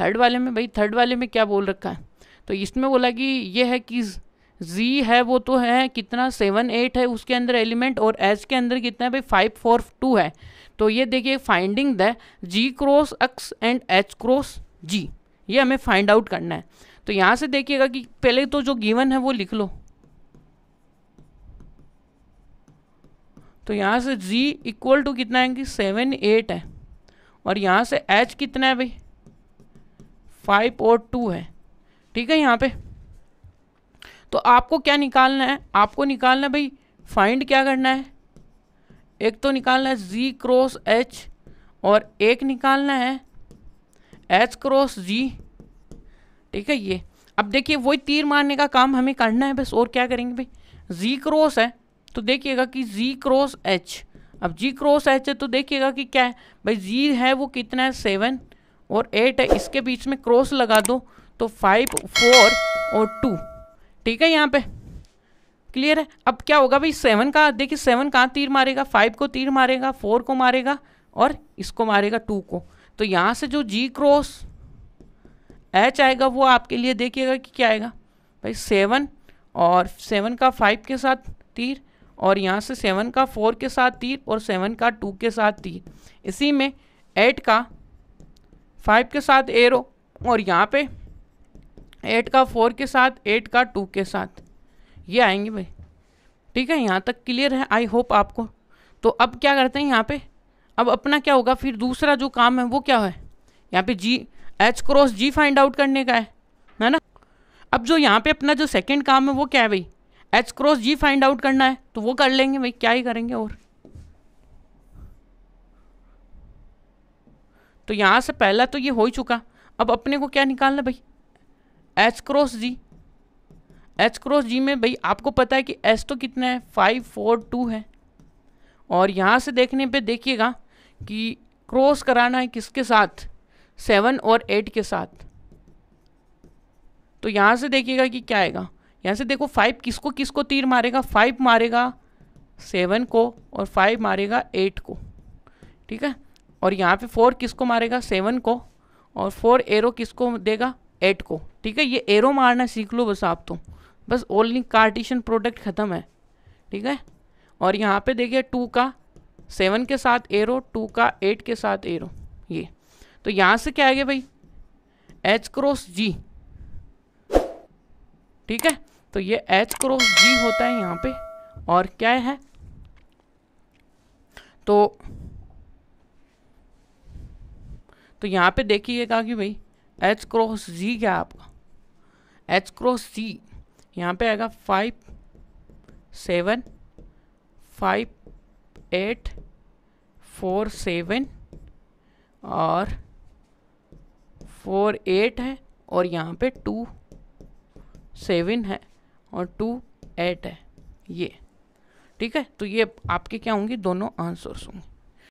third वाले में भाई थर्ड वाले में क्या बोल रखा है तो इसमें बोला कि ये है कि जी है वो तो है कितना सेवन एट है उसके अंदर एलिमेंट और एच के अंदर कितना है भाई फाइव फोर टू है तो ये देखिए finding the G cross X and H cross G ये हमें फाइंड आउट करना है तो यहाँ से देखिएगा कि पहले तो जो गिवन है वो लिख लो तो यहाँ से जी इक्वल टू कितना है कि सेवन एट है और यहाँ से एच कितना है भाई फाइव और टू है ठीक है यहाँ पे तो आपको क्या निकालना है आपको निकालना है भाई फाइंड क्या करना है एक तो निकालना है जी क्रॉस एच और एक निकालना है एच क्रॉस जी ठीक है ये अब देखिए वही तीर मारने का काम हमें करना है बस और क्या करेंगे भाई जी क्रॉस है तो देखिएगा कि जी क्रॉस एच अब जी क्रॉस एच है तो देखिएगा कि क्या है भाई जी है वो कितना है सेवन और एट है इसके बीच में क्रॉस लगा दो तो फाइव फोर और टू ठीक है यहाँ पे क्लियर है अब क्या होगा भाई सेवन का देखिए सेवन कहाँ तीर मारेगा फाइव को तीर मारेगा फोर को मारेगा और इसको मारेगा टू को तो यहाँ से जो जी क्रॉस एच आएगा वो आपके लिए देखिएगा कि क्या आएगा भाई सेवन और सेवन का फाइव के साथ तीर और यहाँ से सेवन का फोर के साथ तीर और सेवन का टू के साथ तीर इसी में एट का फाइव के साथ एरो और यहाँ पे एट का फोर के साथ एट का टू के साथ ये आएंगे भाई ठीक है यहाँ तक क्लियर है आई होप आपको तो अब क्या करते हैं यहाँ पे अब अपना क्या होगा फिर दूसरा जो काम है वो क्या है यहाँ पे G H cross G find out करने का है है ना अब जो यहाँ पे अपना जो सेकंड काम है वो क्या है भाई H cross G find out करना है तो वो कर लेंगे भाई क्या ही करेंगे और तो यहाँ से पहला तो ये हो ही चुका अब अपने को क्या निकालना भाई H cross G H cross G में भाई आपको पता है कि एस तो कितना है फाइव फोर टू है और यहाँ से देखने पे देखिएगा कि क्रॉस कराना है किसके साथ सेवन और एट के साथ तो यहाँ से देखिएगा कि क्या आएगा यहाँ से देखो फाइव किसको किसको तीर मारेगा फाइव मारेगा सेवन को और फाइव मारेगा एट को ठीक है और यहाँ पे फोर किसको मारेगा सेवन को और फोर एरो किसको देगा एट को ठीक है ये एरो मारना सीख लो बस आप तो बस ओनली कार्टिशन प्रोडक्ट ख़त्म है ठीक है और यहाँ पे देखिए टू का सेवन के साथ एरो टू का एट के साथ एरो ये तो यहाँ से क्या आ गया भाई एच क्रॉस जी ठीक है तो ये एच क्रॉस जी होता है यहाँ पे और क्या है तो तो यहाँ पे देखिएगा कि भाई एच क्रॉस जी क्या है आपका एच क्रॉस सी यहाँ पे आएगा five seven five eight four seven और फोर एट है और यहाँ पे टू सेवन है और टू एट है ये ठीक है तो ये आपके क्या होंगे दोनों आंसर्स होंगे